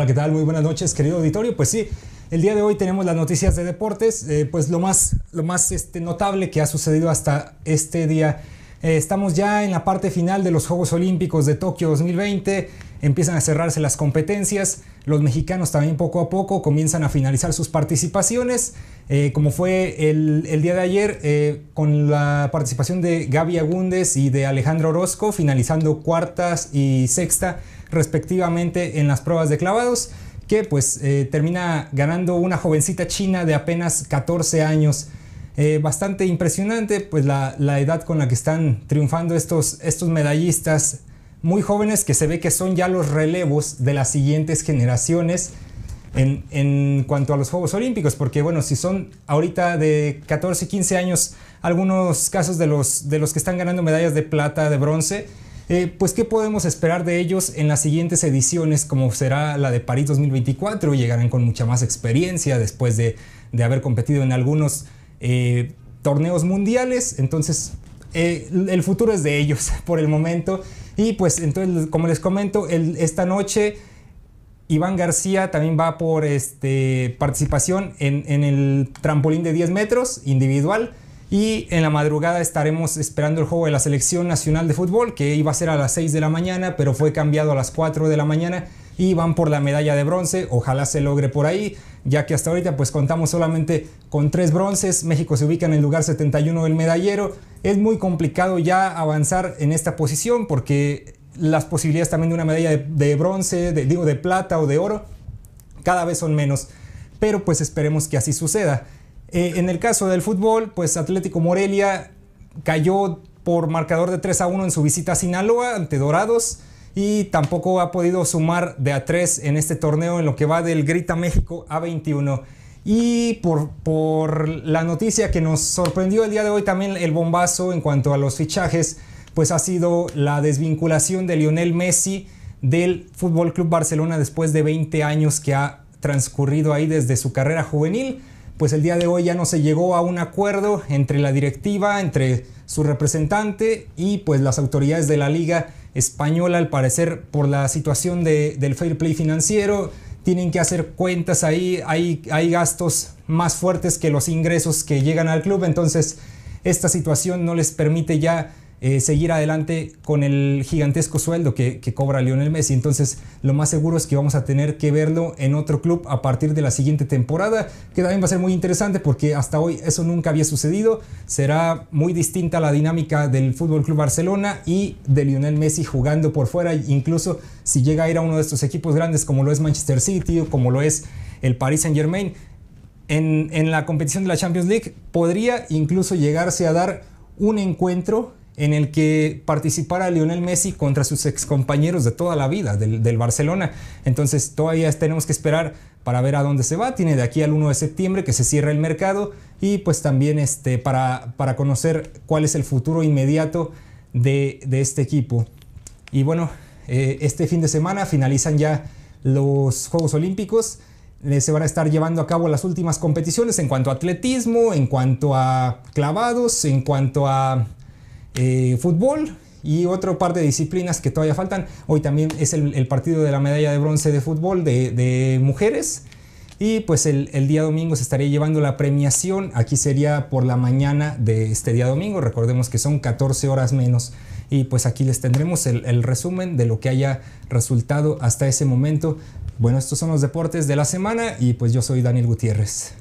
Hola, ¿qué tal? Muy buenas noches, querido auditorio. Pues sí, el día de hoy tenemos las noticias de deportes. Eh, pues lo más, lo más este, notable que ha sucedido hasta este día. Eh, estamos ya en la parte final de los Juegos Olímpicos de Tokio 2020. Empiezan a cerrarse las competencias. Los mexicanos también poco a poco comienzan a finalizar sus participaciones. Eh, como fue el, el, día de ayer, con la participación de Gaby Agúndez y de Alejandro Orozco, finalizando cuartas y sexta respectivamente en las pruebas de clavados, que pues eh, termina ganando una jovencita china de apenas 14 años. Eh, bastante impresionante pues la, edad con la que están triunfando estos, estos medallistas muy jóvenes que se ve que son ya los relevos de las siguientes generaciones en, cuanto a los Juegos Olímpicos, porque bueno, si son ahorita de 14, 15 años, algunos casos de los que están ganando medallas de plata, de bronce, eh, pues, ¿qué podemos esperar de ellos en las siguientes ediciones, como será la de París 2024? Llegarán con mucha más experiencia después de, haber competido en algunos eh, torneos mundiales. Entonces, eh, el futuro es de ellos por el momento. Y pues, entonces, como les comento, esta noche. Iván García también va por este, participación en, en el trampolín de 10 metros individual. Y en la madrugada estaremos esperando el juego de la Selección Nacional de Fútbol, que iba a ser a las 6 de la mañana, pero fue cambiado a las 4 de la mañana y van por la medalla de bronce. Ojalá se logre por ahí, ya que hasta ahorita pues contamos solamente con tres bronces. México se ubica en el lugar 71 del medallero. Es muy complicado ya avanzar en esta posición porque las posibilidades también de una medalla de, bronce, digo de plata o de oro, cada vez son menos. Pero pues esperemos que así suceda. Eh, en el caso del fútbol, pues Atlético Morelia cayó por marcador de 3 a 1 en su visita a Sinaloa ante Dorados y tampoco ha podido sumar de a 3 en este torneo en lo que va del Grita México a 21. Y por, por la noticia que nos sorprendió el día de hoy también el bombazo en cuanto a los fichajes, pues ha sido la desvinculación de Lionel Messi del Fútbol Club Barcelona después de 20 años que ha transcurrido ahí desde su carrera juvenil pues el día de hoy ya no se llegó a un acuerdo entre la directiva, entre su representante y pues las autoridades de la liga española, al parecer por la situación del fair play financiero, tienen que hacer cuentas ahí, hay, hay gastos más fuertes que los ingresos que llegan al club, entonces esta situación no les permite ya eh, seguir adelante con el gigantesco sueldo que, cobra Lionel Messi. Entonces, lo más seguro es que vamos a tener que verlo en otro club a partir de la siguiente temporada, que también va a ser muy interesante porque hasta hoy eso nunca había sucedido. Será muy distinta la dinámica del Fútbol Club Barcelona y de Lionel Messi jugando por fuera, incluso si llega a ir a uno de estos equipos grandes como lo es Manchester City o como lo es el Paris Saint Germain. En, en la competición de la Champions League podría incluso llegarse a dar un encuentro en el que participara Lionel Messi contra sus excompañeros de toda la vida del, Barcelona. Entonces todavía tenemos que esperar para ver a dónde se va. Tiene de aquí al 1 de septiembre que se cierra el mercado y pues también este, para, para conocer cuál es el futuro inmediato de, este equipo. Y bueno, eh, este fin de semana finalizan ya los Juegos Olímpicos. Eh, se van a estar llevando a cabo las últimas competiciones en cuanto a atletismo, en cuanto a clavados, en cuanto a eh, fútbol y otro par de disciplinas que todavía faltan. Hoy también es el, partido de la medalla de bronce de fútbol de, mujeres. Y pues el, día domingo se estaría llevando la premiación. Aquí sería por la mañana de este día domingo. Recordemos que son 14 horas menos. Y pues aquí les tendremos el, el resumen de lo que haya resultado hasta ese momento. Bueno, estos son los deportes de la semana y pues yo soy Daniel Gutiérrez.